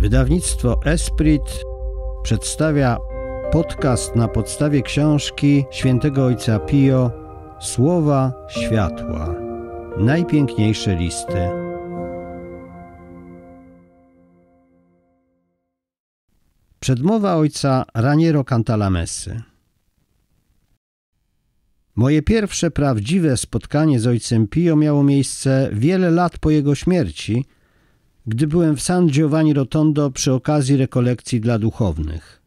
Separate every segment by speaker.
Speaker 1: Wydawnictwo Esprit przedstawia podcast na podstawie książki świętego ojca Pio Słowa Światła. Najpiękniejsze listy. Przedmowa ojca Raniero Cantalamessy. Moje pierwsze prawdziwe spotkanie z ojcem Pio miało miejsce wiele lat po jego śmierci – gdy byłem w San Giovanni Rotondo przy okazji rekolekcji dla duchownych.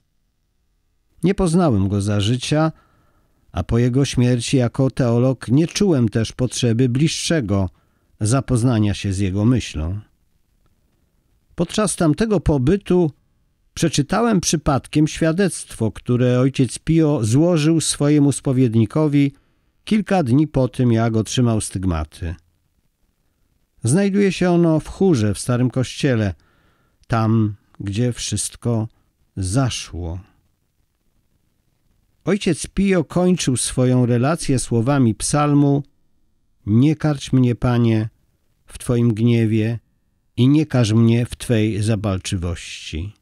Speaker 1: Nie poznałem go za życia, a po jego śmierci jako teolog nie czułem też potrzeby bliższego zapoznania się z jego myślą. Podczas tamtego pobytu przeczytałem przypadkiem świadectwo, które ojciec Pio złożył swojemu spowiednikowi kilka dni po tym, jak otrzymał stygmaty. Znajduje się ono w chórze w starym kościele, tam gdzie wszystko zaszło. Ojciec Pio kończył swoją relację słowami psalmu Nie karć mnie, Panie, w Twoim gniewie i nie karz mnie w Twej zabalczywości.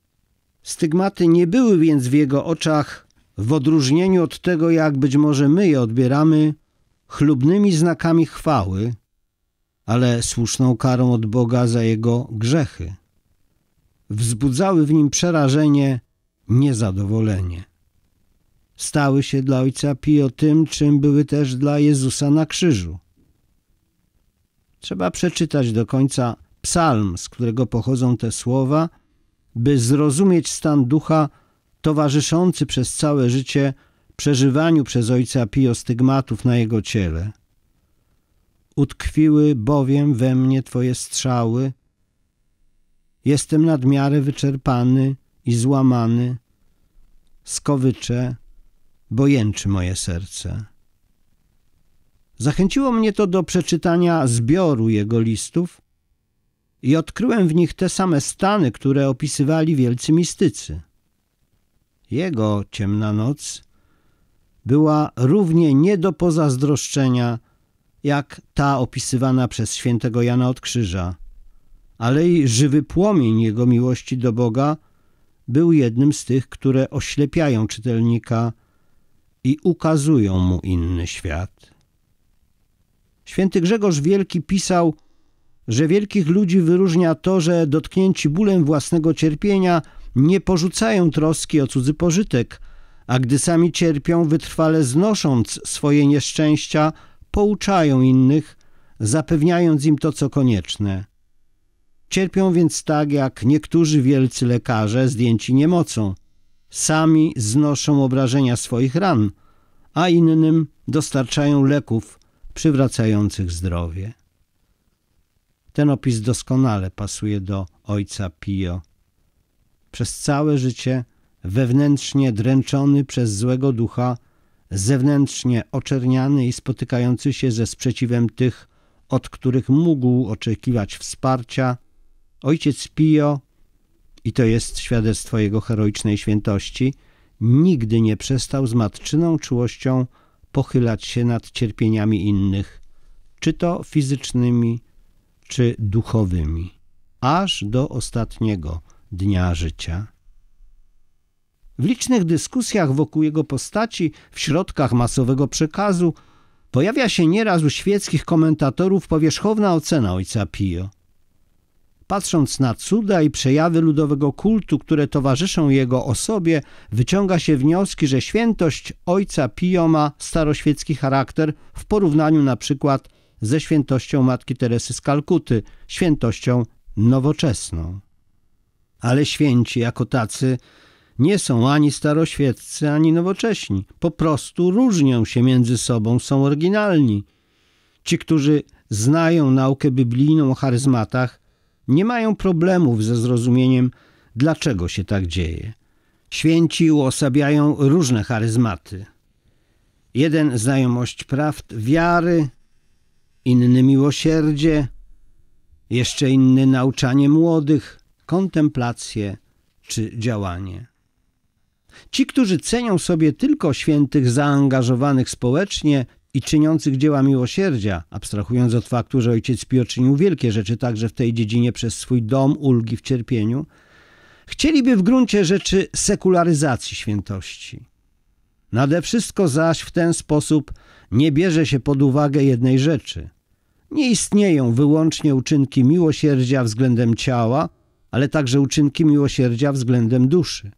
Speaker 1: Stygmaty nie były więc w jego oczach, w odróżnieniu od tego, jak być może my je odbieramy, chlubnymi znakami chwały – ale słuszną karą od Boga za jego grzechy. Wzbudzały w nim przerażenie, niezadowolenie. Stały się dla ojca Pio tym, czym były też dla Jezusa na krzyżu. Trzeba przeczytać do końca psalm, z którego pochodzą te słowa, by zrozumieć stan ducha towarzyszący przez całe życie przeżywaniu przez ojca Pio stygmatów na jego ciele. Utkwiły bowiem we mnie Twoje strzały. Jestem nad miarę wyczerpany i złamany. Skowycze, bo jęczy moje serce. Zachęciło mnie to do przeczytania zbioru jego listów i odkryłem w nich te same stany, które opisywali wielcy mistycy. Jego ciemna noc była równie nie do pozazdroszczenia jak ta opisywana przez świętego Jana od Krzyża, ale i żywy płomień jego miłości do Boga był jednym z tych, które oślepiają czytelnika i ukazują mu inny świat. Święty Grzegorz Wielki pisał, że wielkich ludzi wyróżnia to, że dotknięci bólem własnego cierpienia nie porzucają troski o cudzy pożytek, a gdy sami cierpią, wytrwale znosząc swoje nieszczęścia – pouczają innych, zapewniając im to, co konieczne. Cierpią więc tak, jak niektórzy wielcy lekarze zdjęci niemocą. Sami znoszą obrażenia swoich ran, a innym dostarczają leków przywracających zdrowie. Ten opis doskonale pasuje do ojca Pio. Przez całe życie wewnętrznie dręczony przez złego ducha zewnętrznie oczerniany i spotykający się ze sprzeciwem tych, od których mógł oczekiwać wsparcia, ojciec Pio, i to jest świadectwo jego heroicznej świętości, nigdy nie przestał z matczyną czułością pochylać się nad cierpieniami innych, czy to fizycznymi, czy duchowymi, aż do ostatniego dnia życia. W licznych dyskusjach wokół jego postaci, w środkach masowego przekazu, pojawia się nieraz u świeckich komentatorów powierzchowna ocena ojca Pio. Patrząc na cuda i przejawy ludowego kultu, które towarzyszą jego osobie, wyciąga się wnioski, że świętość ojca Pio ma staroświecki charakter w porównaniu na przykład ze świętością matki Teresy z Kalkuty, świętością nowoczesną. Ale święci jako tacy nie są ani staroświeccy, ani nowocześni. Po prostu różnią się między sobą, są oryginalni. Ci, którzy znają naukę biblijną o charyzmatach, nie mają problemów ze zrozumieniem, dlaczego się tak dzieje. Święci uosabiają różne charyzmaty. Jeden znajomość prawd wiary, inny miłosierdzie, jeszcze inny nauczanie młodych, kontemplacje czy działanie. Ci, którzy cenią sobie tylko świętych zaangażowanych społecznie i czyniących dzieła miłosierdzia, abstrahując od faktu, że ojciec Pio czynił wielkie rzeczy także w tej dziedzinie przez swój dom ulgi w cierpieniu, chcieliby w gruncie rzeczy sekularyzacji świętości. Nade wszystko zaś w ten sposób nie bierze się pod uwagę jednej rzeczy. Nie istnieją wyłącznie uczynki miłosierdzia względem ciała, ale także uczynki miłosierdzia względem duszy.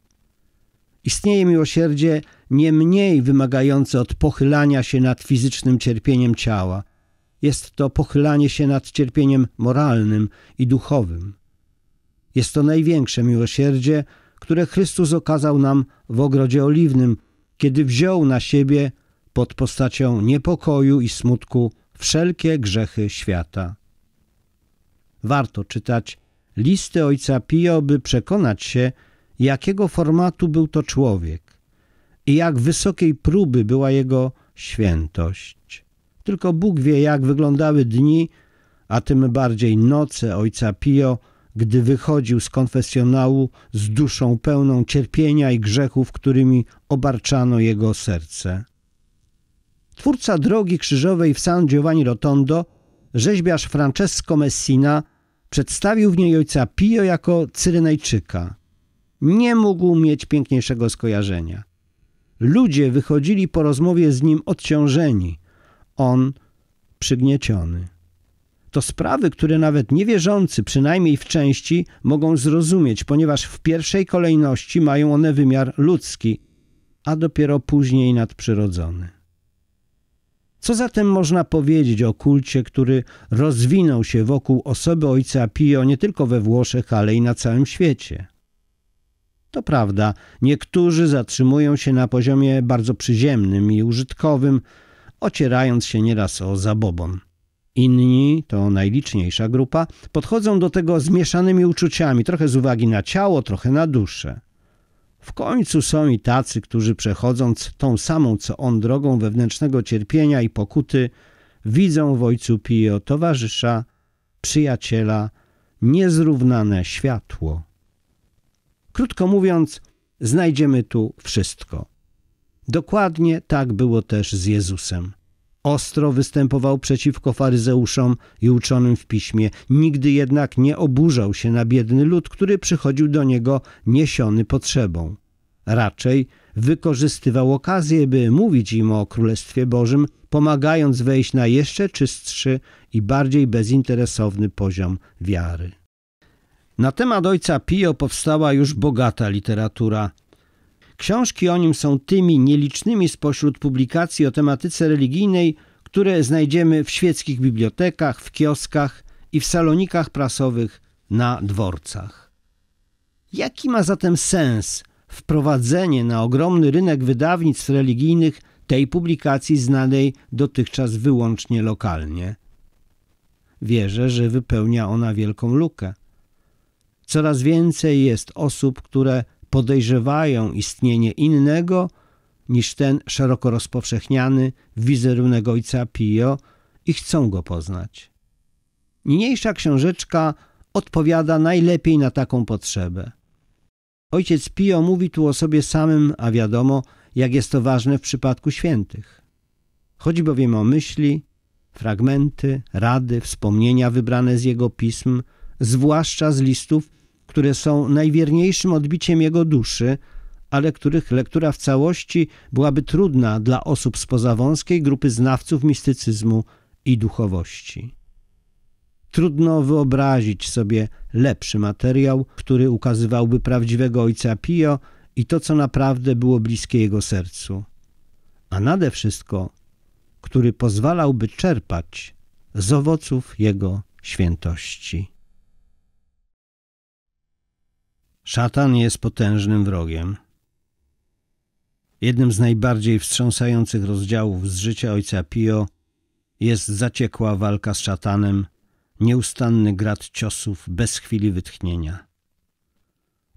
Speaker 1: Istnieje miłosierdzie nie mniej wymagające od pochylania się nad fizycznym cierpieniem ciała. Jest to pochylanie się nad cierpieniem moralnym i duchowym. Jest to największe miłosierdzie, które Chrystus okazał nam w ogrodzie oliwnym, kiedy wziął na siebie pod postacią niepokoju i smutku wszelkie grzechy świata. Warto czytać listy ojca Pio, by przekonać się, jakiego formatu był to człowiek i jak wysokiej próby była jego świętość. Tylko Bóg wie, jak wyglądały dni, a tym bardziej noce ojca Pio, gdy wychodził z konfesjonału z duszą pełną cierpienia i grzechów, którymi obarczano jego serce. Twórca drogi krzyżowej w San Giovanni Rotondo, rzeźbiarz Francesco Messina, przedstawił w niej ojca Pio jako Cyrenejczyka – nie mógł mieć piękniejszego skojarzenia. Ludzie wychodzili po rozmowie z nim odciążeni, on przygnieciony. To sprawy, które nawet niewierzący, przynajmniej w części, mogą zrozumieć, ponieważ w pierwszej kolejności mają one wymiar ludzki, a dopiero później nadprzyrodzony. Co zatem można powiedzieć o kulcie, który rozwinął się wokół osoby ojca Pio nie tylko we Włoszech, ale i na całym świecie? To prawda, niektórzy zatrzymują się na poziomie bardzo przyziemnym i użytkowym, ocierając się nieraz o zabobon. Inni, to najliczniejsza grupa, podchodzą do tego z mieszanymi uczuciami, trochę z uwagi na ciało, trochę na duszę. W końcu są i tacy, którzy przechodząc tą samą co on drogą wewnętrznego cierpienia i pokuty, widzą w ojcu Pio towarzysza, przyjaciela, niezrównane światło. Krótko mówiąc, znajdziemy tu wszystko. Dokładnie tak było też z Jezusem. Ostro występował przeciwko faryzeuszom i uczonym w piśmie, nigdy jednak nie oburzał się na biedny lud, który przychodził do niego niesiony potrzebą. Raczej wykorzystywał okazję, by mówić im o Królestwie Bożym, pomagając wejść na jeszcze czystszy i bardziej bezinteresowny poziom wiary. Na temat ojca Pio powstała już bogata literatura. Książki o nim są tymi nielicznymi spośród publikacji o tematyce religijnej, które znajdziemy w świeckich bibliotekach, w kioskach i w salonikach prasowych na dworcach. Jaki ma zatem sens wprowadzenie na ogromny rynek wydawnictw religijnych tej publikacji znanej dotychczas wyłącznie lokalnie? Wierzę, że wypełnia ona wielką lukę. Coraz więcej jest osób, które podejrzewają istnienie innego niż ten szeroko rozpowszechniany wizerunek ojca Pio i chcą go poznać. Niniejsza książeczka odpowiada najlepiej na taką potrzebę. Ojciec Pio mówi tu o sobie samym, a wiadomo, jak jest to ważne w przypadku świętych. Chodzi bowiem o myśli, fragmenty, rady, wspomnienia wybrane z jego pism, zwłaszcza z listów które są najwierniejszym odbiciem jego duszy, ale których lektura w całości byłaby trudna dla osób spoza wąskiej grupy znawców mistycyzmu i duchowości. Trudno wyobrazić sobie lepszy materiał, który ukazywałby prawdziwego ojca Pio i to, co naprawdę było bliskie jego sercu. A nade wszystko, który pozwalałby czerpać z owoców jego świętości. Szatan jest potężnym wrogiem. Jednym z najbardziej wstrząsających rozdziałów z życia ojca Pio jest zaciekła walka z szatanem, nieustanny grad ciosów bez chwili wytchnienia.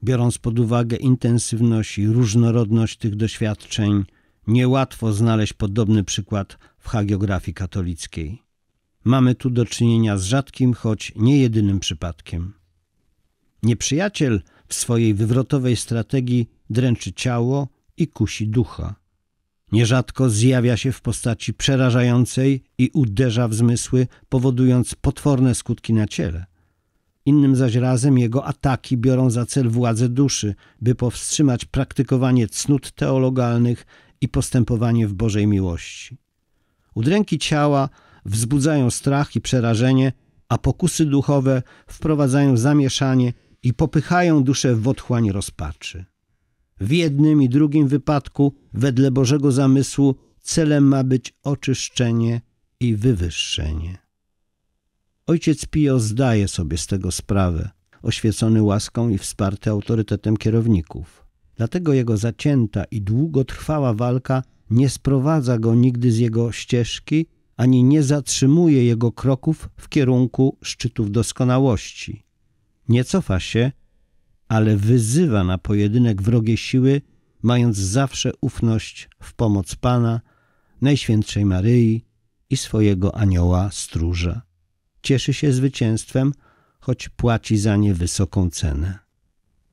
Speaker 1: Biorąc pod uwagę intensywność i różnorodność tych doświadczeń, niełatwo znaleźć podobny przykład w hagiografii katolickiej. Mamy tu do czynienia z rzadkim, choć nie jedynym przypadkiem. Nieprzyjaciel w swojej wywrotowej strategii dręczy ciało i kusi ducha. Nierzadko zjawia się w postaci przerażającej i uderza w zmysły, powodując potworne skutki na ciele. Innym zaś razem jego ataki biorą za cel władzę duszy, by powstrzymać praktykowanie cnót teologalnych i postępowanie w Bożej miłości. Udręki ciała wzbudzają strach i przerażenie, a pokusy duchowe wprowadzają zamieszanie i popychają duszę w otchłań rozpaczy. W jednym i drugim wypadku, wedle Bożego zamysłu, celem ma być oczyszczenie i wywyższenie. Ojciec Pio zdaje sobie z tego sprawę, oświecony łaską i wsparty autorytetem kierowników. Dlatego jego zacięta i długotrwała walka nie sprowadza go nigdy z jego ścieżki, ani nie zatrzymuje jego kroków w kierunku szczytów doskonałości. Nie cofa się, ale wyzywa na pojedynek wrogie siły, mając zawsze ufność w pomoc Pana, Najświętszej Maryi i swojego anioła stróża. Cieszy się zwycięstwem, choć płaci za nie wysoką cenę.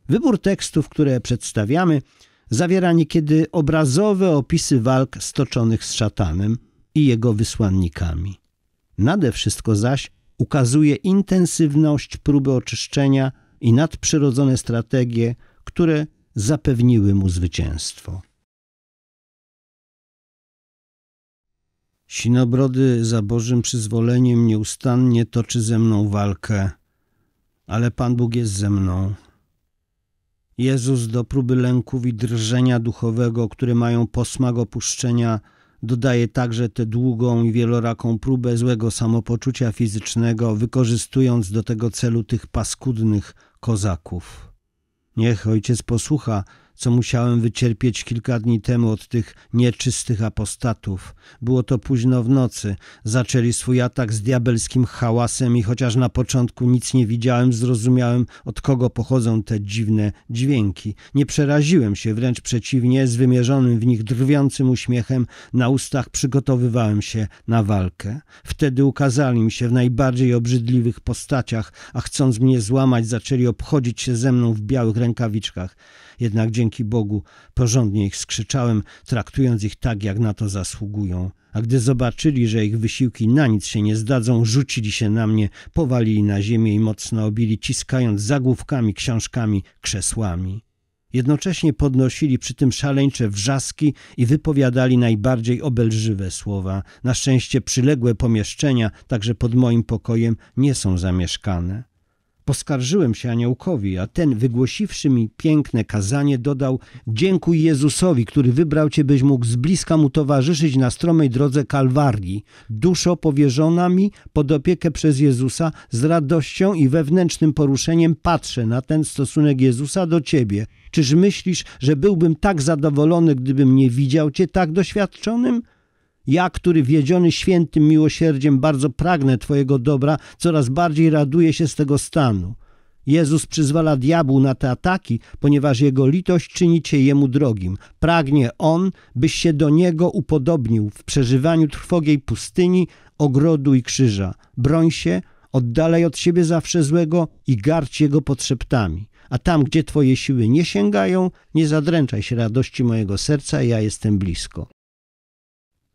Speaker 1: Wybór tekstów, które przedstawiamy, zawiera niekiedy obrazowe opisy walk stoczonych z szatanem i jego wysłannikami. Nade wszystko zaś ukazuje intensywność próby oczyszczenia i nadprzyrodzone strategie, które zapewniły mu zwycięstwo. Sinobrody za Bożym przyzwoleniem nieustannie toczy ze mną walkę, ale Pan Bóg jest ze mną. Jezus do próby lęków i drżenia duchowego, które mają posmak opuszczenia, Dodaje także tę długą i wieloraką próbę złego samopoczucia fizycznego, wykorzystując do tego celu tych paskudnych kozaków. Niech ojciec posłucha co musiałem wycierpieć kilka dni temu od tych nieczystych apostatów. Było to późno w nocy. Zaczęli swój atak z diabelskim hałasem i chociaż na początku nic nie widziałem, zrozumiałem, od kogo pochodzą te dziwne dźwięki. Nie przeraziłem się, wręcz przeciwnie, z wymierzonym w nich drwiącym uśmiechem na ustach przygotowywałem się na walkę. Wtedy ukazali mi się w najbardziej obrzydliwych postaciach, a chcąc mnie złamać, zaczęli obchodzić się ze mną w białych rękawiczkach jednak dzięki Bogu porządnie ich skrzyczałem, traktując ich tak, jak na to zasługują. A gdy zobaczyli, że ich wysiłki na nic się nie zdadzą, rzucili się na mnie, powalili na ziemię i mocno obili, ciskając zagłówkami, książkami, krzesłami. Jednocześnie podnosili przy tym szaleńcze wrzaski i wypowiadali najbardziej obelżywe słowa. Na szczęście przyległe pomieszczenia, także pod moim pokojem, nie są zamieszkane. Poskarżyłem się aniołkowi, a ten, wygłosiwszy mi piękne kazanie, dodał: Dziękuj Jezusowi, który wybrał cię, byś mógł z bliska mu towarzyszyć na stromej drodze Kalwarii. Duszo powierzona mi pod opiekę przez Jezusa, z radością i wewnętrznym poruszeniem patrzę na ten stosunek Jezusa do ciebie. Czyż myślisz, że byłbym tak zadowolony, gdybym nie widział cię tak doświadczonym? Ja, który wiedziony świętym miłosierdziem bardzo pragnę Twojego dobra, coraz bardziej raduję się z tego stanu. Jezus przyzwala diabłu na te ataki, ponieważ jego litość czynicie jemu drogim. Pragnie on, byś się do niego upodobnił w przeżywaniu trwogiej pustyni, ogrodu i krzyża. Broń się, oddalaj od siebie zawsze złego i garć jego podszeptami. A tam, gdzie twoje siły nie sięgają, nie zadręczaj się radości mojego serca, ja jestem blisko.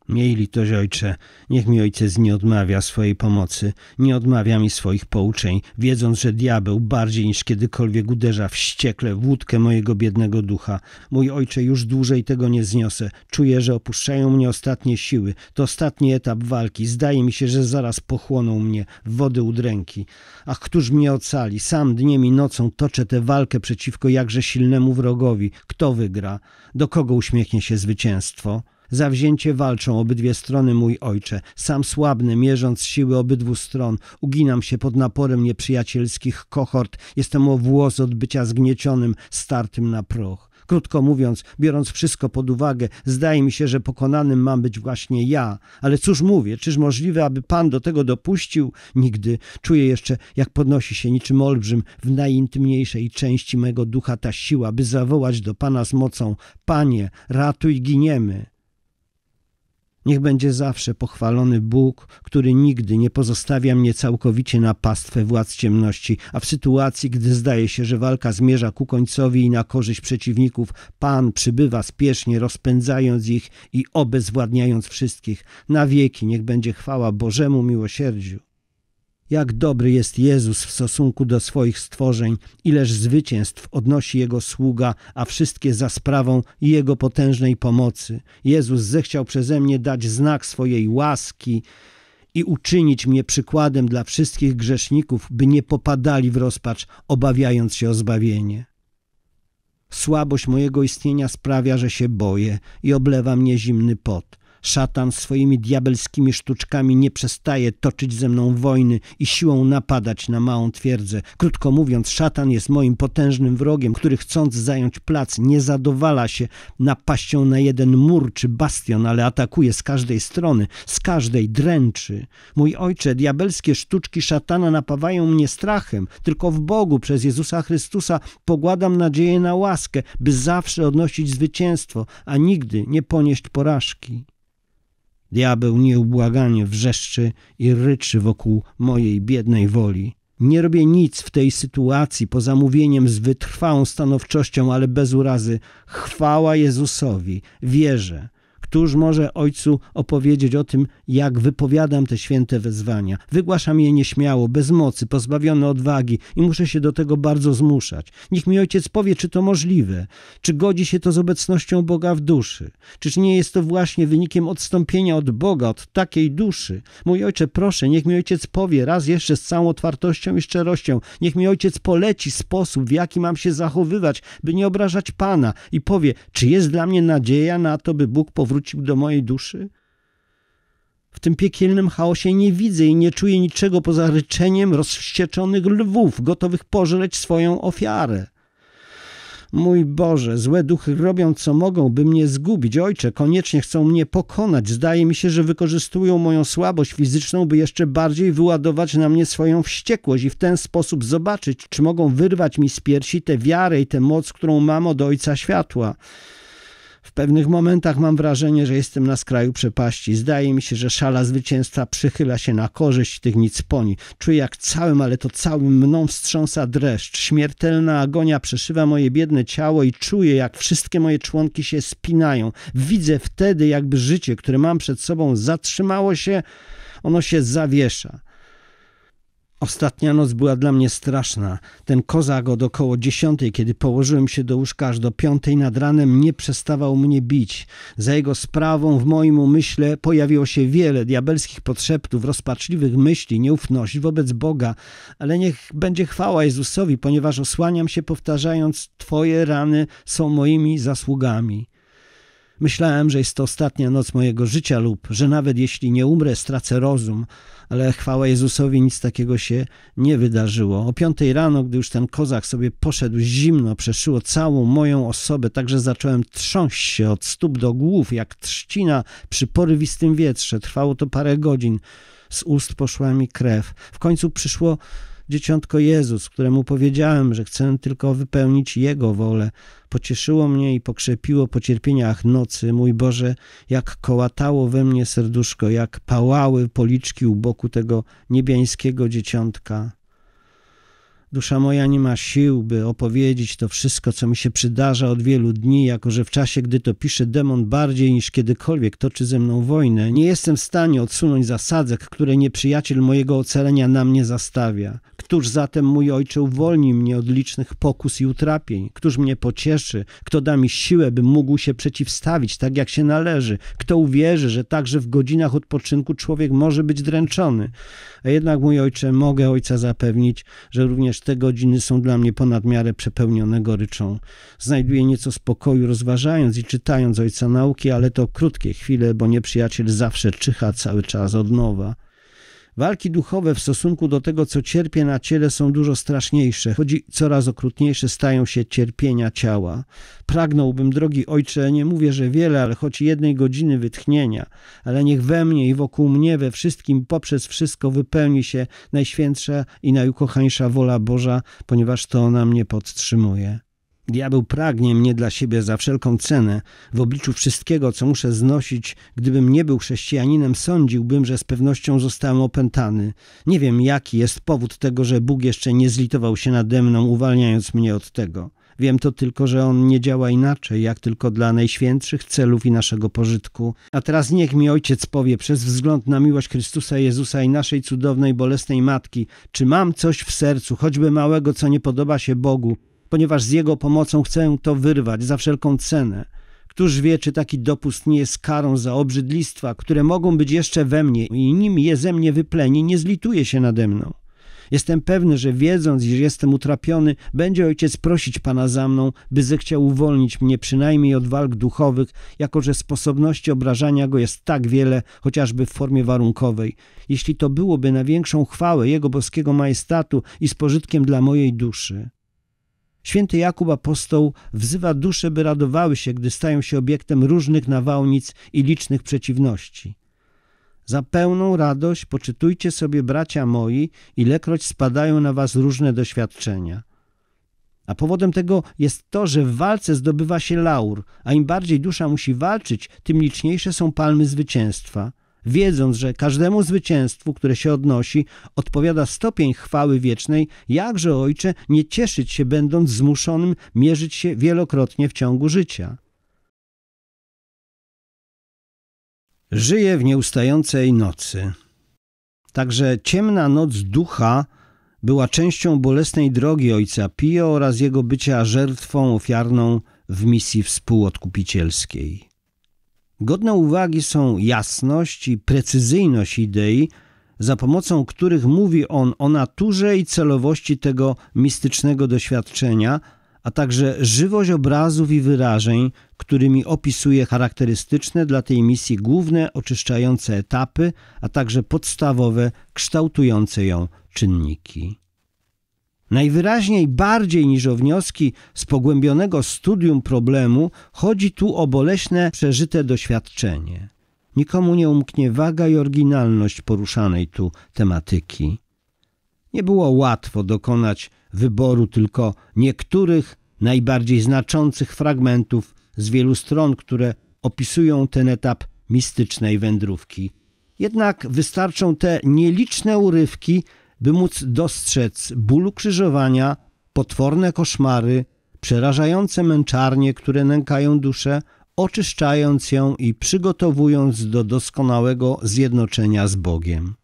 Speaker 1: Miej litość, ojcze, niech mi ojciec nie odmawia swojej pomocy, nie odmawia mi swoich pouczeń, wiedząc, że diabeł bardziej niż kiedykolwiek uderza wściekle w łódkę mojego biednego ducha. Mój ojcze, już dłużej tego nie zniosę. Czuję, że opuszczają mnie ostatnie siły. To ostatni etap walki. Zdaje mi się, że zaraz pochłoną mnie wody udręki. Ach, któż mnie ocali? Sam dniem i nocą toczę tę walkę przeciwko jakże silnemu wrogowi. Kto wygra? Do kogo uśmiechnie się zwycięstwo? Zawzięcie walczą obydwie strony, mój ojcze. Sam słabny, mierząc siły obydwu stron, uginam się pod naporem nieprzyjacielskich kohort. Jestem o włos od bycia zgniecionym, startym na proch. Krótko mówiąc, biorąc wszystko pod uwagę, zdaje mi się, że pokonanym mam być właśnie ja. Ale cóż mówię, czyż możliwe, aby pan do tego dopuścił? Nigdy. Czuję jeszcze, jak podnosi się niczym olbrzym w najintymniejszej części mego ducha ta siła, by zawołać do pana z mocą: Panie, ratuj, giniemy. Niech będzie zawsze pochwalony Bóg, który nigdy nie pozostawia mnie całkowicie na pastwę władz ciemności, a w sytuacji, gdy zdaje się, że walka zmierza ku końcowi i na korzyść przeciwników, Pan przybywa spiesznie, rozpędzając ich i obezwładniając wszystkich. Na wieki niech będzie chwała Bożemu miłosierdziu. Jak dobry jest Jezus w stosunku do swoich stworzeń, ileż zwycięstw odnosi Jego sługa, a wszystkie za sprawą Jego potężnej pomocy. Jezus zechciał przeze mnie dać znak swojej łaski i uczynić mnie przykładem dla wszystkich grzeszników, by nie popadali w rozpacz, obawiając się o zbawienie. Słabość mojego istnienia sprawia, że się boję i oblewa mnie zimny pot – Szatan swoimi diabelskimi sztuczkami nie przestaje toczyć ze mną wojny i siłą napadać na małą twierdzę. Krótko mówiąc, szatan jest moim potężnym wrogiem, który chcąc zająć plac, nie zadowala się napaścią na jeden mur czy bastion, ale atakuje z każdej strony, z każdej dręczy. Mój ojcze, diabelskie sztuczki szatana napawają mnie strachem. Tylko w Bogu przez Jezusa Chrystusa pogładam nadzieję na łaskę, by zawsze odnosić zwycięstwo, a nigdy nie ponieść porażki. Diabeł nieubłaganie wrzeszczy i ryczy wokół mojej biednej woli. Nie robię nic w tej sytuacji poza mówieniem z wytrwałą stanowczością, ale bez urazy. Chwała Jezusowi, wierzę, Któż może Ojcu opowiedzieć o tym, jak wypowiadam te święte wezwania? Wygłaszam je nieśmiało, bez mocy, pozbawiony odwagi i muszę się do tego bardzo zmuszać. Niech mi Ojciec powie, czy to możliwe, czy godzi się to z obecnością Boga w duszy, czyż nie jest to właśnie wynikiem odstąpienia od Boga, od takiej duszy. Mój Ojcze, proszę, niech mi Ojciec powie raz jeszcze z całą otwartością i szczerością, niech mi Ojciec poleci sposób, w jaki mam się zachowywać, by nie obrażać Pana i powie, czy jest dla mnie nadzieja na to, by Bóg powrócił wrócił do mojej duszy? W tym piekielnym chaosie nie widzę i nie czuję niczego poza ryczeniem rozwścieczonych lwów, gotowych pożreć swoją ofiarę. Mój Boże, złe duchy robią co mogą, by mnie zgubić. Ojcze, koniecznie chcą mnie pokonać. Zdaje mi się, że wykorzystują moją słabość fizyczną, by jeszcze bardziej wyładować na mnie swoją wściekłość i w ten sposób zobaczyć, czy mogą wyrwać mi z piersi tę wiarę i tę moc, którą mam od Ojca Światła pewnych momentach mam wrażenie, że jestem na skraju przepaści. Zdaje mi się, że szala zwycięstwa przychyla się na korzyść tych nicponi. Czuję jak całym, ale to całym mną wstrząsa dreszcz. Śmiertelna agonia przeszywa moje biedne ciało i czuję, jak wszystkie moje członki się spinają. Widzę wtedy, jakby życie, które mam przed sobą, zatrzymało się, ono się zawiesza. Ostatnia noc była dla mnie straszna. Ten kozak od około dziesiątej, kiedy położyłem się do łóżka aż do piątej nad ranem, nie przestawał mnie bić. Za jego sprawą w moim umyśle pojawiło się wiele diabelskich podszeptów, rozpaczliwych myśli, nieufności wobec Boga, ale niech będzie chwała Jezusowi, ponieważ osłaniam się powtarzając, Twoje rany są moimi zasługami. Myślałem, że jest to ostatnia noc mojego życia lub że nawet jeśli nie umrę, stracę rozum, ale chwała Jezusowi nic takiego się nie wydarzyło. O piątej rano, gdy już ten kozak sobie poszedł zimno, przeszyło całą moją osobę, także zacząłem trząść się od stóp do głów, jak trzcina przy porywistym wietrze. Trwało to parę godzin. Z ust poszła mi krew. W końcu przyszło Dzieciątko Jezus, któremu powiedziałem, że chcę tylko wypełnić Jego wolę, pocieszyło mnie i pokrzepiło po cierpieniach nocy, mój Boże, jak kołatało we mnie serduszko, jak pałały policzki u boku tego niebiańskiego dzieciątka. Dusza moja nie ma sił, by opowiedzieć to wszystko, co mi się przydarza od wielu dni, jako że w czasie, gdy to piszę, demon bardziej niż kiedykolwiek toczy ze mną wojnę. Nie jestem w stanie odsunąć zasadzek, które nieprzyjaciel mojego ocalenia na mnie zastawia. Któż zatem, mój ojcze, uwolni mnie od licznych pokus i utrapień? Któż mnie pocieszy? Kto da mi siłę, by mógł się przeciwstawić tak, jak się należy? Kto uwierzy, że także w godzinach odpoczynku człowiek może być dręczony? A jednak, mój ojcze, mogę ojca zapewnić, że również gdyż te godziny są dla mnie ponad miarę przepełnione goryczą. Znajduję nieco spokoju rozważając i czytając ojca nauki, ale to krótkie chwile, bo nieprzyjaciel zawsze czyha cały czas od nowa. Walki duchowe w stosunku do tego, co cierpię na ciele, są dużo straszniejsze, choć coraz okrutniejsze stają się cierpienia ciała. Pragnąłbym, drogi ojcze, nie mówię, że wiele, ale choć jednej godziny wytchnienia, ale niech we mnie i wokół mnie, we wszystkim, poprzez wszystko wypełni się najświętsza i najukochańsza wola Boża, ponieważ to ona mnie podtrzymuje. Diabeł pragnie mnie dla siebie za wszelką cenę. W obliczu wszystkiego, co muszę znosić, gdybym nie był chrześcijaninem, sądziłbym, że z pewnością zostałem opętany. Nie wiem, jaki jest powód tego, że Bóg jeszcze nie zlitował się nade mną, uwalniając mnie od tego. Wiem to tylko, że on nie działa inaczej, jak tylko dla najświętszych celów i naszego pożytku. A teraz niech mi ojciec powie, przez wzgląd na miłość Chrystusa Jezusa i naszej cudownej, bolesnej matki, czy mam coś w sercu, choćby małego, co nie podoba się Bogu, ponieważ z jego pomocą chcę to wyrwać za wszelką cenę. Któż wie, czy taki dopust nie jest karą za obrzydlistwa, które mogą być jeszcze we mnie i nim je ze mnie wypleni, nie zlituje się nade mną. Jestem pewny, że wiedząc, iż jestem utrapiony, będzie ojciec prosić Pana za mną, by zechciał uwolnić mnie przynajmniej od walk duchowych, jako że sposobności obrażania go jest tak wiele, chociażby w formie warunkowej. Jeśli to byłoby na większą chwałę Jego boskiego majestatu i z pożytkiem dla mojej duszy. Święty Jakub apostoł wzywa dusze, by radowały się, gdy stają się obiektem różnych nawałnic i licznych przeciwności. Za pełną radość poczytujcie sobie, bracia moi, ilekroć spadają na was różne doświadczenia. A powodem tego jest to, że w walce zdobywa się laur, a im bardziej dusza musi walczyć, tym liczniejsze są palmy zwycięstwa wiedząc, że każdemu zwycięstwu, które się odnosi, odpowiada stopień chwały wiecznej, jakże ojcze nie cieszyć się będąc zmuszonym mierzyć się wielokrotnie w ciągu życia. Żyje w nieustającej nocy. Także ciemna noc ducha była częścią bolesnej drogi ojca Pio oraz jego bycia żertwą ofiarną w misji współodkupicielskiej. Godne uwagi są jasność i precyzyjność idei, za pomocą których mówi on o naturze i celowości tego mistycznego doświadczenia, a także żywość obrazów i wyrażeń, którymi opisuje charakterystyczne dla tej misji główne oczyszczające etapy, a także podstawowe kształtujące ją czynniki. Najwyraźniej bardziej niż o wnioski z pogłębionego studium problemu chodzi tu o boleśne przeżyte doświadczenie. Nikomu nie umknie waga i oryginalność poruszanej tu tematyki. Nie było łatwo dokonać wyboru tylko niektórych najbardziej znaczących fragmentów z wielu stron, które opisują ten etap mistycznej wędrówki. Jednak wystarczą te nieliczne urywki, by móc dostrzec ból krzyżowania, potworne koszmary, przerażające męczarnie, które nękają duszę, oczyszczając ją i przygotowując do doskonałego zjednoczenia z Bogiem.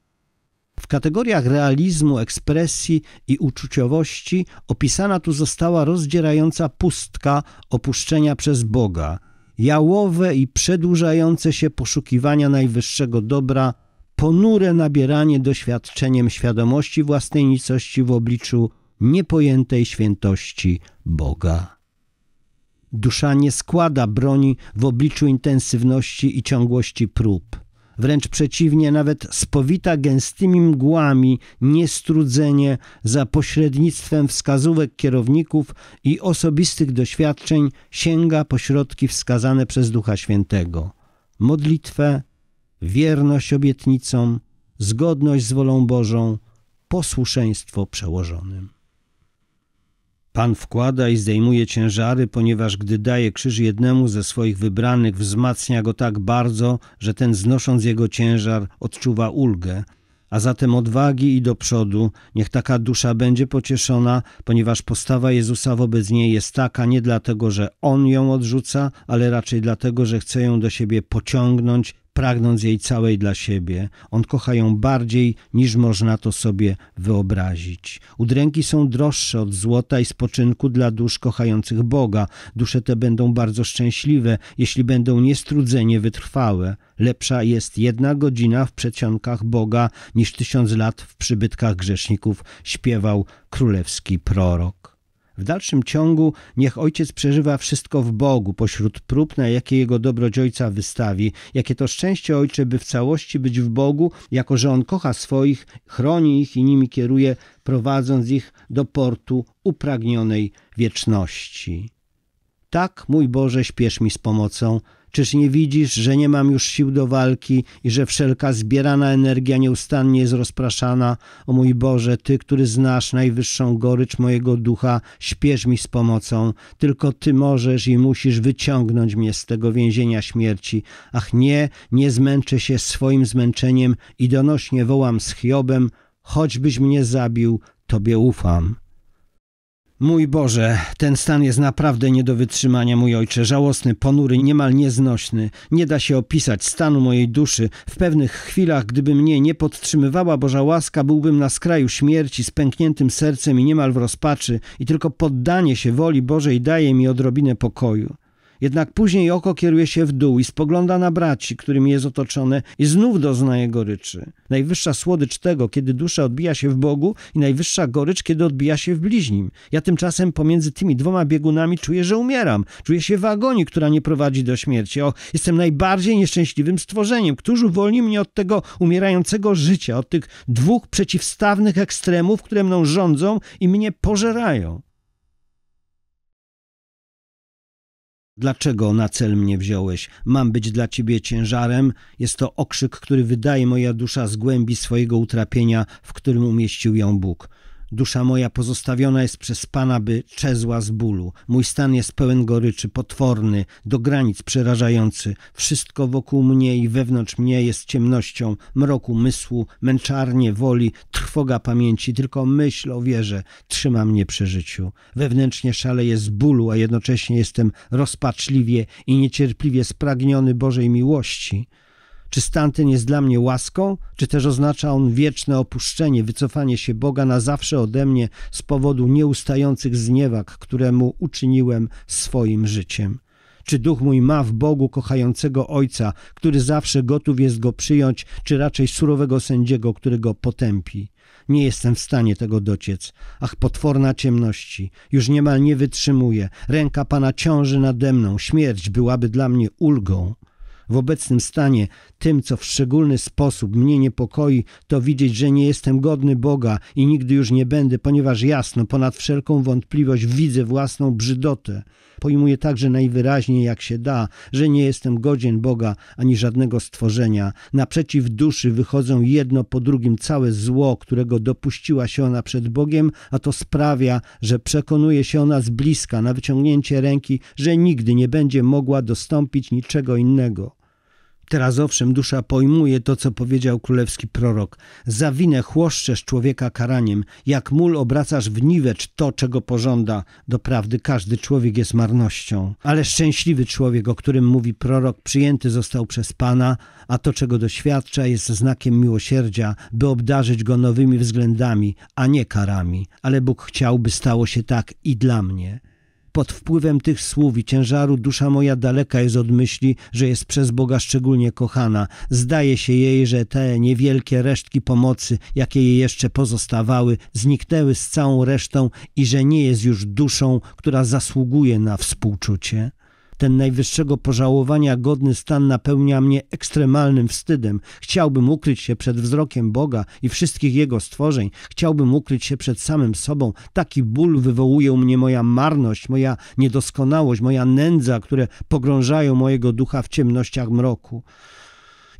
Speaker 1: W kategoriach realizmu, ekspresji i uczuciowości opisana tu została rozdzierająca pustka opuszczenia przez Boga, jałowe i przedłużające się poszukiwania najwyższego dobra ponure nabieranie doświadczeniem świadomości własnej nicości w obliczu niepojętej świętości Boga. Dusza nie składa broni w obliczu intensywności i ciągłości prób. Wręcz przeciwnie, nawet spowita gęstymi mgłami, niestrudzenie za pośrednictwem wskazówek kierowników i osobistych doświadczeń sięga pośrodki wskazane przez Ducha Świętego. Modlitwę, wierność obietnicom, zgodność z wolą Bożą, posłuszeństwo przełożonym. Pan wkłada i zdejmuje ciężary, ponieważ gdy daje krzyż jednemu ze swoich wybranych, wzmacnia go tak bardzo, że ten znosząc jego ciężar odczuwa ulgę, a zatem odwagi i do przodu, niech taka dusza będzie pocieszona, ponieważ postawa Jezusa wobec niej jest taka nie dlatego, że On ją odrzuca, ale raczej dlatego, że chce ją do siebie pociągnąć pragnąc jej całej dla siebie. On kocha ją bardziej niż można to sobie wyobrazić. Udręki są droższe od złota i spoczynku dla dusz kochających Boga. Dusze te będą bardzo szczęśliwe, jeśli będą niestrudzenie wytrwałe. Lepsza jest jedna godzina w przedsionkach Boga niż tysiąc lat w przybytkach grzeszników, śpiewał królewski prorok. W dalszym ciągu niech ojciec przeżywa wszystko w Bogu, pośród prób, na jakie jego dobrodziejca wystawi. Jakie to szczęście ojcze, by w całości być w Bogu, jako że on kocha swoich, chroni ich i nimi kieruje, prowadząc ich do portu upragnionej wieczności. Tak, mój Boże, śpiesz mi z pomocą. Czyż nie widzisz, że nie mam już sił do walki i że wszelka zbierana energia nieustannie jest rozpraszana? O mój Boże, Ty, który znasz najwyższą gorycz mojego ducha, śpiesz mi z pomocą. Tylko Ty możesz i musisz wyciągnąć mnie z tego więzienia śmierci. Ach nie, nie zmęczę się swoim zmęczeniem i donośnie wołam z Hiobem, choćbyś mnie zabił, Tobie ufam. Mój Boże, ten stan jest naprawdę nie do wytrzymania, mój ojcze, żałosny, ponury, niemal nieznośny. Nie da się opisać stanu mojej duszy. W pewnych chwilach, gdyby mnie nie podtrzymywała Boża łaska, byłbym na skraju śmierci, z pękniętym sercem i niemal w rozpaczy, i tylko poddanie się woli Bożej daje mi odrobinę pokoju. Jednak później oko kieruje się w dół i spogląda na braci, którymi jest otoczone i znów doznaje goryczy. Najwyższa słodycz tego, kiedy dusza odbija się w Bogu i najwyższa gorycz, kiedy odbija się w bliźnim. Ja tymczasem pomiędzy tymi dwoma biegunami czuję, że umieram. Czuję się w agonii, która nie prowadzi do śmierci. O, jestem najbardziej nieszczęśliwym stworzeniem. Któż uwolni mnie od tego umierającego życia, od tych dwóch przeciwstawnych ekstremów, które mną rządzą i mnie pożerają? Dlaczego na cel mnie wziąłeś? Mam być dla ciebie ciężarem? Jest to okrzyk, który wydaje moja dusza z głębi swojego utrapienia, w którym umieścił ją Bóg. Dusza moja pozostawiona jest przez Pana, by czezła z bólu. Mój stan jest pełen goryczy, potworny, do granic przerażający. Wszystko wokół mnie i wewnątrz mnie jest ciemnością, mroku umysłu, męczarnie woli, trwoga pamięci. Tylko myśl o wierze trzyma mnie przy życiu. Wewnętrznie szaleję z bólu, a jednocześnie jestem rozpaczliwie i niecierpliwie spragniony Bożej miłości. Czy stan ten jest dla mnie łaską, czy też oznacza on wieczne opuszczenie, wycofanie się Boga na zawsze ode mnie z powodu nieustających zniewag, które mu uczyniłem swoim życiem? Czy duch mój ma w Bogu kochającego Ojca, który zawsze gotów jest go przyjąć, czy raczej surowego sędziego, który go potępi? Nie jestem w stanie tego dociec. Ach, potworna ciemności. Już niemal nie wytrzymuję. Ręka Pana ciąży nade mną. Śmierć byłaby dla mnie ulgą. W obecnym stanie, tym, co w szczególny sposób mnie niepokoi, to widzieć, że nie jestem godny Boga i nigdy już nie będę, ponieważ jasno, ponad wszelką wątpliwość, widzę własną brzydotę pojmuję także najwyraźniej jak się da, że nie jestem godzien Boga ani żadnego stworzenia. Naprzeciw duszy wychodzą jedno po drugim całe zło, którego dopuściła się ona przed Bogiem, a to sprawia, że przekonuje się ona z bliska na wyciągnięcie ręki, że nigdy nie będzie mogła dostąpić niczego innego. Teraz owszem, dusza pojmuje to, co powiedział królewski prorok. Zawinę chłoszczesz człowieka karaniem, jak mól obracasz w niwecz to, czego pożąda. Doprawdy każdy człowiek jest marnością. Ale szczęśliwy człowiek, o którym mówi prorok, przyjęty został przez Pana, a to, czego doświadcza, jest znakiem miłosierdzia, by obdarzyć go nowymi względami, a nie karami. Ale Bóg chciałby stało się tak i dla mnie. Pod wpływem tych słów i ciężaru dusza moja daleka jest od myśli, że jest przez Boga szczególnie kochana. Zdaje się jej, że te niewielkie resztki pomocy, jakie jej jeszcze pozostawały, zniknęły z całą resztą i że nie jest już duszą, która zasługuje na współczucie. Ten najwyższego pożałowania godny stan napełnia mnie ekstremalnym wstydem. Chciałbym ukryć się przed wzrokiem Boga i wszystkich Jego stworzeń. Chciałbym ukryć się przed samym sobą. Taki ból wywołuje u mnie moja marność, moja niedoskonałość, moja nędza, które pogrążają mojego ducha w ciemnościach mroku.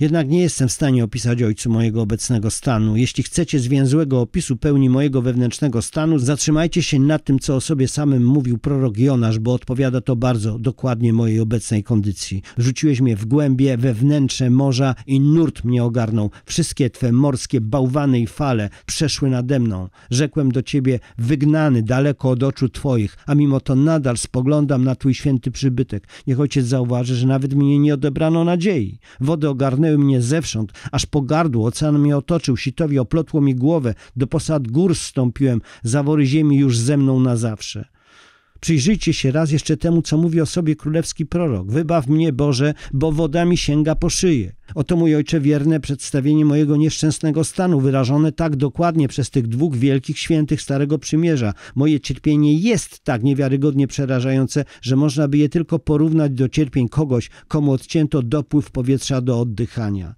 Speaker 1: Jednak nie jestem w stanie opisać ojcu mojego obecnego stanu. Jeśli chcecie zwięzłego opisu pełni mojego wewnętrznego stanu, zatrzymajcie się na tym, co o sobie samym mówił prorok Jonasz, bo odpowiada to bardzo dokładnie mojej obecnej kondycji. Rzuciłeś mnie w głębie, we wnętrze morza i nurt mnie ogarnął. Wszystkie twe morskie bałwany i fale przeszły nade mną. Rzekłem do ciebie, wygnany daleko od oczu twoich, a mimo to nadal spoglądam na twój święty przybytek. Niech ojciec zauważy, że nawet mnie nie odebrano nadziei. Wody ogarnęły Ścigały mnie zewsząd, aż po gardło, ocean mnie otoczył, sitowi oplotło mi głowę, do posad gór stąpiłem, zawory ziemi już ze mną na zawsze. Przyjrzyjcie się raz jeszcze temu, co mówi o sobie królewski prorok. Wybaw mnie, Boże, bo woda mi sięga po szyję. Oto mój ojcze wierne przedstawienie mojego nieszczęsnego stanu, wyrażone tak dokładnie przez tych dwóch wielkich świętych Starego Przymierza. Moje cierpienie jest tak niewiarygodnie przerażające, że można by je tylko porównać do cierpień kogoś, komu odcięto dopływ powietrza do oddychania.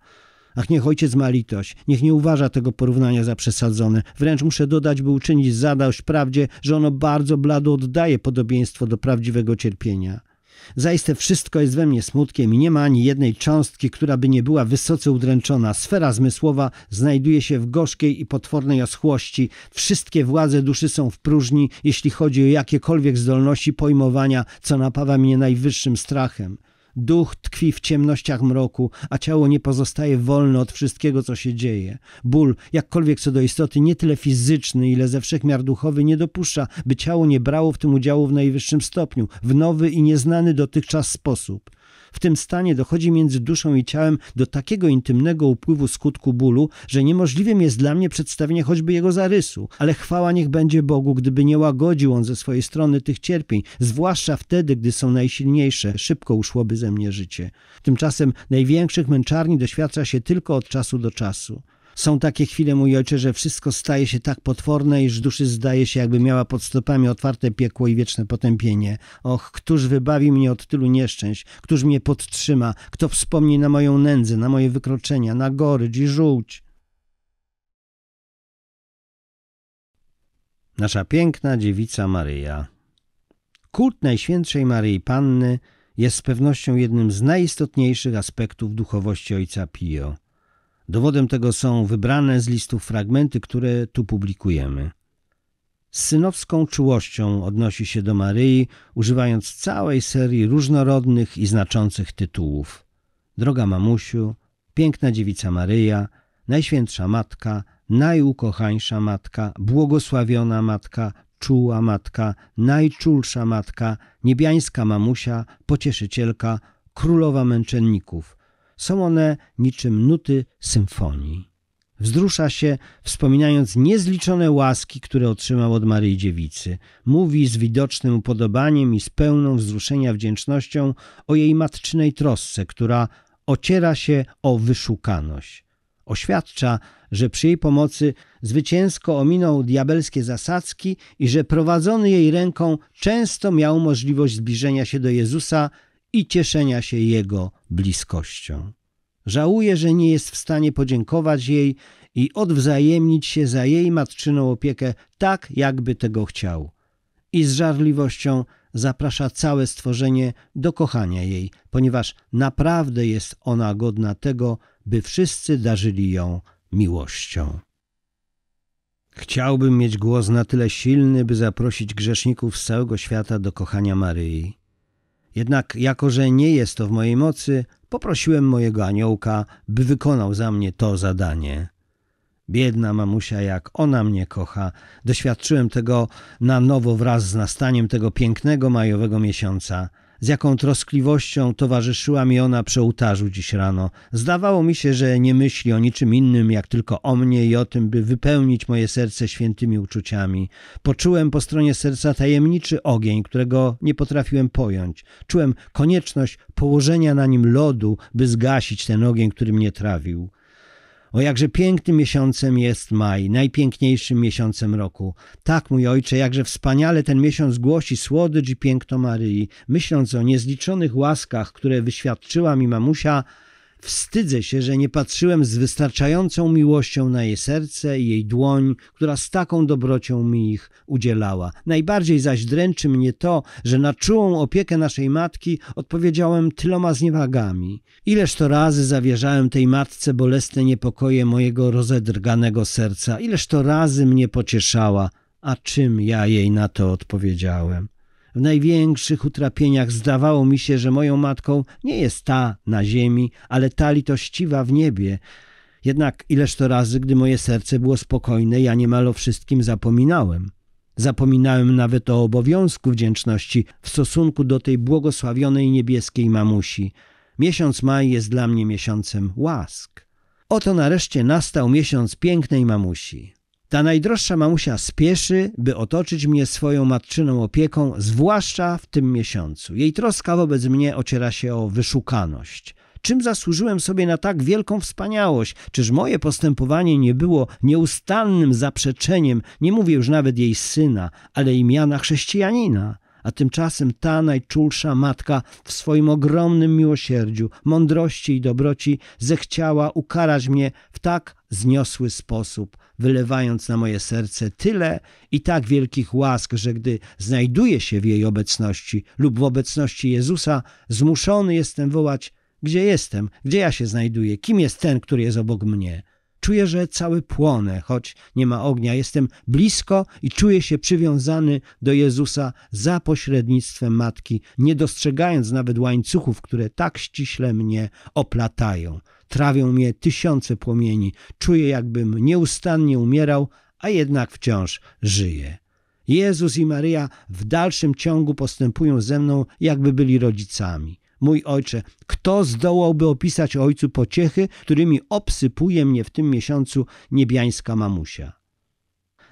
Speaker 1: Ach, niech ojciec ma litość, niech nie uważa tego porównania za przesadzone. Wręcz muszę dodać, by uczynić zadość prawdzie, że ono bardzo blado oddaje podobieństwo do prawdziwego cierpienia. Zaiste wszystko jest we mnie smutkiem i nie ma ani jednej cząstki, która by nie była wysoce udręczona. Sfera zmysłowa znajduje się w gorzkiej i potwornej oschłości. Wszystkie władze duszy są w próżni, jeśli chodzi o jakiekolwiek zdolności pojmowania, co napawa mnie najwyższym strachem. Duch tkwi w ciemnościach mroku, a ciało nie pozostaje wolne od wszystkiego, co się dzieje. Ból, jakkolwiek co do istoty, nie tyle fizyczny, ile ze wszechmiar duchowy, nie dopuszcza, by ciało nie brało w tym udziału w najwyższym stopniu, w nowy i nieznany dotychczas sposób. W tym stanie dochodzi między duszą i ciałem do takiego intymnego upływu skutku bólu, że niemożliwym jest dla mnie przedstawienie choćby jego zarysu. Ale chwała niech będzie Bogu, gdyby nie łagodził on ze swojej strony tych cierpień, zwłaszcza wtedy, gdy są najsilniejsze, szybko uszłoby ze mnie życie. Tymczasem największych męczarni doświadcza się tylko od czasu do czasu. Są takie chwile, mój ojcze, że wszystko staje się tak potworne, iż duszy zdaje się, jakby miała pod stopami otwarte piekło i wieczne potępienie. Och, któż wybawi mnie od tylu nieszczęść? Któż mnie podtrzyma? Kto wspomni na moją nędzę, na moje wykroczenia, na gorycz i żółć? Nasza piękna dziewica Maryja. Kult Najświętszej Maryi Panny jest z pewnością jednym z najistotniejszych aspektów duchowości Ojca Pio. Dowodem tego są wybrane z listów fragmenty, które tu publikujemy. Z synowską czułością odnosi się do Maryi, używając całej serii różnorodnych i znaczących tytułów. Droga mamusiu, piękna dziewica Maryja, najświętsza matka, najukochańsza matka, błogosławiona matka, czuła matka, najczulsza matka, niebiańska mamusia, pocieszycielka, królowa męczenników – są one niczym nuty symfonii. Wzrusza się, wspominając niezliczone łaski, które otrzymał od Maryi Dziewicy. Mówi z widocznym upodobaniem i z pełną wzruszenia wdzięcznością o jej matczynej trosce, która ociera się o wyszukaność. Oświadcza, że przy jej pomocy zwycięsko ominął diabelskie zasadzki i że prowadzony jej ręką często miał możliwość zbliżenia się do Jezusa i cieszenia się Jego bliskością. Żałuje, że nie jest w stanie podziękować jej i odwzajemnić się za jej matczyną opiekę tak, jakby tego chciał. I z żarliwością zaprasza całe stworzenie do kochania jej, ponieważ naprawdę jest ona godna tego, by wszyscy darzyli ją miłością. Chciałbym mieć głos na tyle silny, by zaprosić grzeszników z całego świata do kochania Maryi. Jednak jako, że nie jest to w mojej mocy, poprosiłem mojego aniołka, by wykonał za mnie to zadanie. Biedna mamusia, jak ona mnie kocha. Doświadczyłem tego na nowo wraz z nastaniem tego pięknego majowego miesiąca – z jaką troskliwością towarzyszyła mi ona przy ołtarzu dziś rano. Zdawało mi się, że nie myśli o niczym innym, jak tylko o mnie i o tym, by wypełnić moje serce świętymi uczuciami. Poczułem po stronie serca tajemniczy ogień, którego nie potrafiłem pojąć. Czułem konieczność położenia na nim lodu, by zgasić ten ogień, który mnie trawił. O jakże pięknym miesiącem jest maj, najpiękniejszym miesiącem roku. Tak, mój ojcze, jakże wspaniale ten miesiąc głosi słodycz i piękno Maryi. Myśląc o niezliczonych łaskach, które wyświadczyła mi mamusia, Wstydzę się, że nie patrzyłem z wystarczającą miłością na jej serce i jej dłoń, która z taką dobrocią mi ich udzielała. Najbardziej zaś dręczy mnie to, że na czułą opiekę naszej matki odpowiedziałem tyloma zniewagami. Ileż to razy zawierzałem tej matce bolesne niepokoje mojego rozedrganego serca, ileż to razy mnie pocieszała, a czym ja jej na to odpowiedziałem. W największych utrapieniach zdawało mi się, że moją matką nie jest ta na ziemi, ale ta litościwa w niebie. Jednak ileż to razy, gdy moje serce było spokojne, ja niemal o wszystkim zapominałem. Zapominałem nawet o obowiązku wdzięczności w stosunku do tej błogosławionej niebieskiej mamusi. Miesiąc maj jest dla mnie miesiącem łask. Oto nareszcie nastał miesiąc pięknej mamusi. Ta najdroższa mamusia spieszy, by otoczyć mnie swoją matczyną opieką, zwłaszcza w tym miesiącu. Jej troska wobec mnie ociera się o wyszukaność. Czym zasłużyłem sobie na tak wielką wspaniałość? Czyż moje postępowanie nie było nieustannym zaprzeczeniem, nie mówię już nawet jej syna, ale imiana chrześcijanina? a tymczasem ta najczulsza matka w swoim ogromnym miłosierdziu, mądrości i dobroci zechciała ukarać mnie w tak zniosły sposób, wylewając na moje serce tyle i tak wielkich łask, że gdy znajduję się w jej obecności lub w obecności Jezusa, zmuszony jestem wołać: Gdzie jestem? Gdzie ja się znajduję? Kim jest ten, który jest obok mnie? Czuję, że cały płonę, choć nie ma ognia. Jestem blisko i czuję się przywiązany do Jezusa za pośrednictwem matki, nie dostrzegając nawet łańcuchów, które tak ściśle mnie oplatają. Trawią mnie tysiące płomieni, czuję jakbym nieustannie umierał, a jednak wciąż żyję. Jezus i Maryja w dalszym ciągu postępują ze mną, jakby byli rodzicami. Mój ojcze, kto zdołałby opisać ojcu pociechy, którymi obsypuje mnie w tym miesiącu niebiańska mamusia?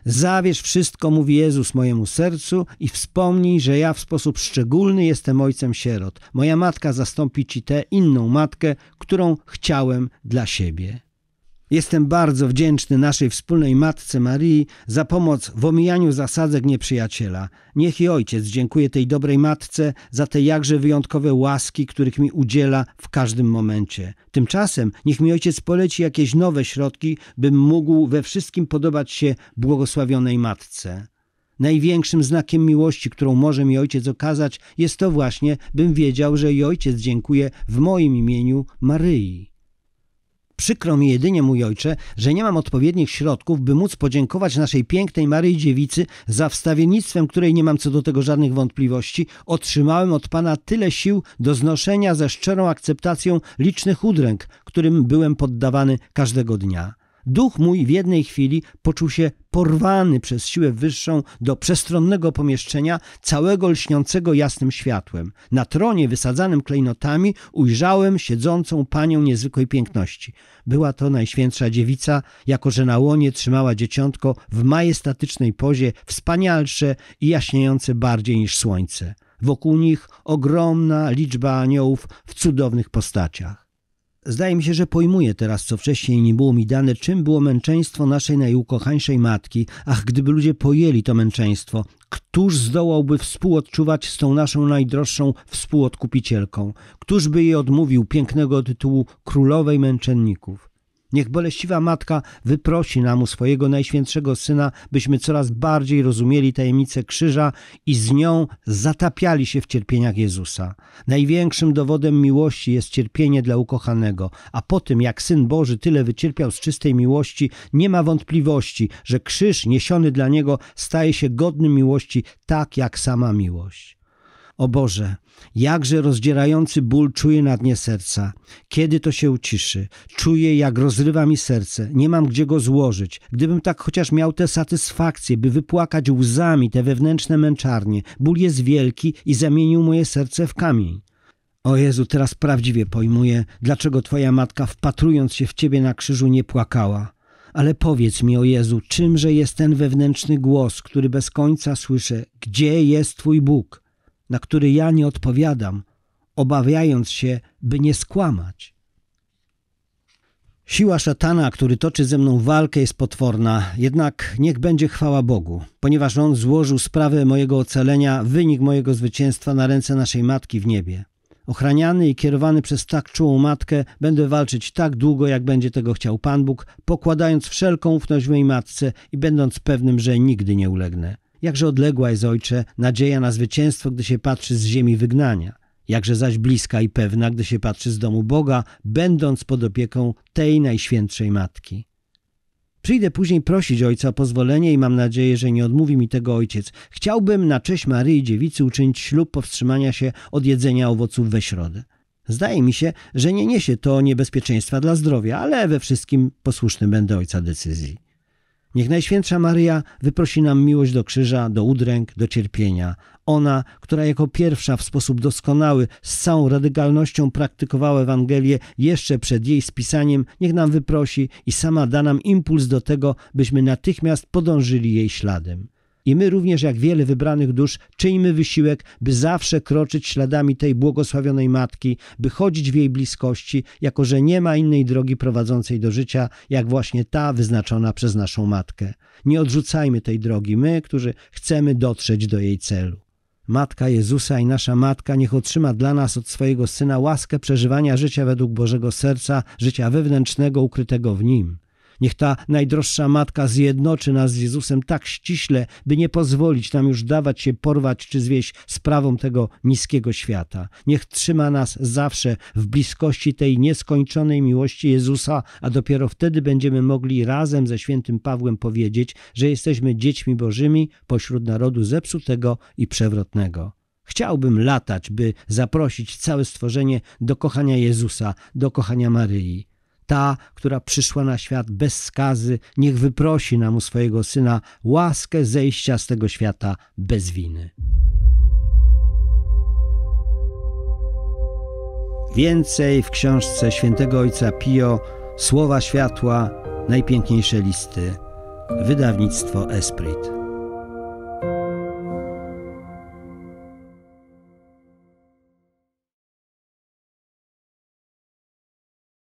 Speaker 1: Zawierz wszystko, mówi Jezus mojemu sercu i wspomnij, że ja w sposób szczególny jestem ojcem sierot. Moja matka zastąpi ci tę inną matkę, którą chciałem dla siebie. Jestem bardzo wdzięczny naszej wspólnej matce Marii za pomoc w omijaniu zasadzek nieprzyjaciela. Niech i ojciec dziękuję tej dobrej matce za te jakże wyjątkowe łaski, których mi udziela w każdym momencie. Tymczasem niech mi ojciec poleci jakieś nowe środki, bym mógł we wszystkim podobać się błogosławionej matce. Największym znakiem miłości, którą może mi ojciec okazać, jest to właśnie, bym wiedział, że i ojciec dziękuje w moim imieniu Maryi. Przykro mi jedynie, mój ojcze, że nie mam odpowiednich środków, by móc podziękować naszej pięknej Maryi Dziewicy za wstawiennictwem, której nie mam co do tego żadnych wątpliwości. Otrzymałem od Pana tyle sił do znoszenia ze szczerą akceptacją licznych udręk, którym byłem poddawany każdego dnia. Duch mój w jednej chwili poczuł się porwany przez siłę wyższą do przestronnego pomieszczenia, całego lśniącego jasnym światłem. Na tronie wysadzanym klejnotami ujrzałem siedzącą panią niezwykłej piękności. Była to najświętsza dziewica, jako że na łonie trzymała dzieciątko w majestatycznej pozie, wspanialsze i jaśniejące bardziej niż słońce. Wokół nich ogromna liczba aniołów w cudownych postaciach. Zdaje mi się, że pojmuję teraz, co wcześniej nie było mi dane, czym było męczeństwo naszej najukochańszej matki. Ach, gdyby ludzie pojęli to męczeństwo, któż zdołałby współodczuwać z tą naszą najdroższą współodkupicielką? Któż by jej odmówił pięknego tytułu królowej męczenników? Niech boleściwa Matka wyprosi nam u swojego Najświętszego Syna, byśmy coraz bardziej rozumieli tajemnicę krzyża i z nią zatapiali się w cierpieniach Jezusa. Największym dowodem miłości jest cierpienie dla ukochanego, a po tym jak Syn Boży tyle wycierpiał z czystej miłości, nie ma wątpliwości, że krzyż niesiony dla niego staje się godnym miłości tak jak sama miłość. O Boże, jakże rozdzierający ból czuję na dnie serca. Kiedy to się uciszy? Czuję, jak rozrywa mi serce. Nie mam gdzie go złożyć. Gdybym tak chociaż miał tę satysfakcję, by wypłakać łzami te wewnętrzne męczarnie. Ból jest wielki i zamienił moje serce w kamień. O Jezu, teraz prawdziwie pojmuję, dlaczego Twoja matka, wpatrując się w Ciebie na krzyżu, nie płakała. Ale powiedz mi, o Jezu, czymże jest ten wewnętrzny głos, który bez końca słyszę: Gdzie jest Twój Bóg? na który ja nie odpowiadam, obawiając się, by nie skłamać. Siła szatana, który toczy ze mną walkę, jest potworna, jednak niech będzie chwała Bogu, ponieważ On złożył sprawę mojego ocalenia, wynik mojego zwycięstwa na ręce naszej Matki w niebie. Ochraniany i kierowany przez tak czułą matkę, będę walczyć tak długo, jak będzie tego chciał Pan Bóg, pokładając wszelką ufność mojej matce i będąc pewnym, że nigdy nie ulegnę. Jakże odległa jest, ojcze, nadzieja na zwycięstwo, gdy się patrzy z ziemi wygnania. Jakże zaś bliska i pewna, gdy się patrzy z domu Boga, będąc pod opieką tej Najświętszej Matki. Przyjdę później prosić Ojca o pozwolenie i mam nadzieję, że nie odmówi mi tego Ojciec. Chciałbym na cześć Maryi Dziewicy uczynić ślub powstrzymania się od jedzenia owoców we środę. Zdaje mi się, że nie niesie to niebezpieczeństwa dla zdrowia, ale we wszystkim posłuszny będę Ojca decyzji. Niech Najświętsza Maryja wyprosi nam miłość do krzyża, do udręk, do cierpienia. Ona, która jako pierwsza w sposób doskonały, z całą radykalnością praktykowała Ewangelię jeszcze przed jej spisaniem, niech nam wyprosi i sama da nam impuls do tego, byśmy natychmiast podążyli jej śladem. I my również, jak wiele wybranych dusz, czyńmy wysiłek, by zawsze kroczyć śladami tej błogosławionej Matki, by chodzić w jej bliskości, jako że nie ma innej drogi prowadzącej do życia, jak właśnie ta wyznaczona przez naszą Matkę. Nie odrzucajmy tej drogi, my, którzy chcemy dotrzeć do jej celu. Matka Jezusa i nasza Matka niech otrzyma dla nas od swojego Syna łaskę przeżywania życia według Bożego Serca, życia wewnętrznego ukrytego w Nim. Niech ta najdroższa Matka zjednoczy nas z Jezusem tak ściśle, by nie pozwolić nam już dawać się porwać czy zwieść sprawą tego niskiego świata. Niech trzyma nas zawsze w bliskości tej nieskończonej miłości Jezusa, a dopiero wtedy będziemy mogli razem ze świętym Pawłem powiedzieć, że jesteśmy dziećmi Bożymi pośród narodu zepsutego i przewrotnego. Chciałbym latać, by zaprosić całe stworzenie do kochania Jezusa, do kochania Maryi ta, która przyszła na świat bez skazy, niech wyprosi nam u swojego syna łaskę zejścia z tego świata bez winy. Więcej w książce świętego ojca Pio Słowa światła, najpiękniejsze listy, wydawnictwo Esprit.